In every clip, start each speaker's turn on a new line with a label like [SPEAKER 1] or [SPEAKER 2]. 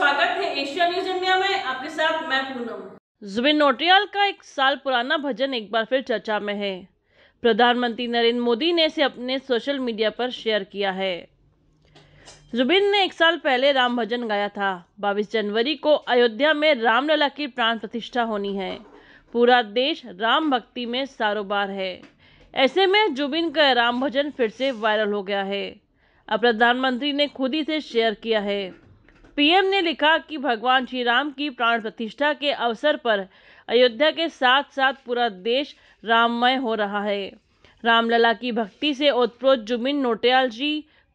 [SPEAKER 1] स्वागत है Asia news India में आपके साथ मैं पूनम जुबिन नोटियाल का एक साल पुराना भजन एक बार फिर चर्चा में है प्रधानमंत्री नरेंद्र मोदी ने इसे अपने सोशल मीडिया पर शेयर किया है जुबिन ने एक साल पहले राम भजन गाया था बाईस जनवरी को अयोध्या में रामलला की प्राण प्रतिष्ठा होनी है पूरा देश राम भक्ति में सारोबार है ऐसे में जुबिन का राम भजन फिर से वायरल हो गया है अब प्रधानमंत्री ने खुद ही से शेयर किया है पीएम ने लिखा कि भगवान श्री राम की प्राण प्रतिष्ठा के अवसर पर अयोध्या के साथ साथ पूरा देश राममय हो रहा है रामलला की भक्ति से ओतप्रोत जुमिन नोटियाल जी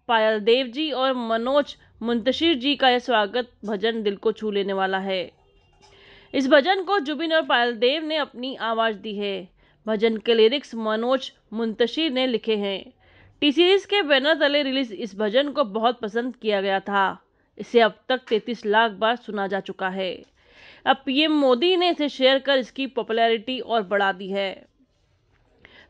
[SPEAKER 1] पायल देव जी और मनोज मुंतशिर जी का यह स्वागत भजन दिल को छू लेने वाला है इस भजन को जुबिन और पायल देव ने अपनी आवाज़ दी है भजन के लिरिक्स मनोज मुंतशिर ने लिखे हैं टी सीरीज़ के बैनर तले रिलीज इस भजन को बहुत पसंद किया गया था इसे अब तक 33 लाख बार सुना जा चुका है अब पीएम मोदी ने इसे शेयर कर इसकी पॉपुलैरिटी और बढ़ा दी है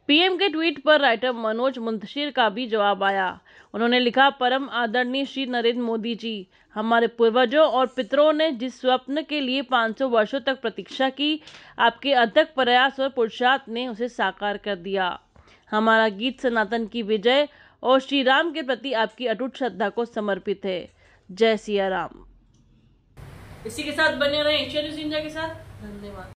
[SPEAKER 1] पीएम के ट्वीट पर राइटर मनोज मुंतशिर का भी जवाब आया उन्होंने लिखा परम आदरणीय श्री नरेंद्र मोदी जी हमारे पूर्वजों और पितरों ने जिस स्वप्न के लिए 500 वर्षों तक प्रतीक्षा की आपके अथक प्रयास और पुरुषार्थ ने उसे साकार कर दिया हमारा गीत सनातन की विजय और श्री राम के प्रति आपकी अटूट श्रद्धा को समर्पित है जय सिया राम इसी के साथ बने रहे एशिया न्यूज इंडिया के साथ धन्यवाद